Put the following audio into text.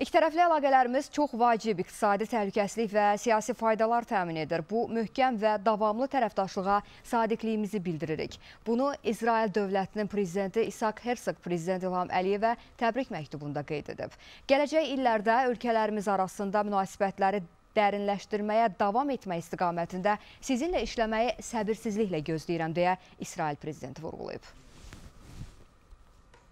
İkitərəfli əlaqələrimiz çox vacib iqtisadi təhlükəslik və siyasi faydalar təmin edir. Bu, möhkəm və davamlı tərəfdaşlığa sadiqliyimizi bildiririk. Bunu İsrail dövlətinin prezidenti İsaq Hersıq, prezident İlham Əliyevə təbrik məktubunda qeyd edib. Gələcək illərdə ölkələrimiz arasında münasibətləri dərinləşdirməyə davam etmək istiqamətində sizinlə işləməyi səbirsizliklə gözləyirəm deyə İsrail prezidenti vurğulayıb.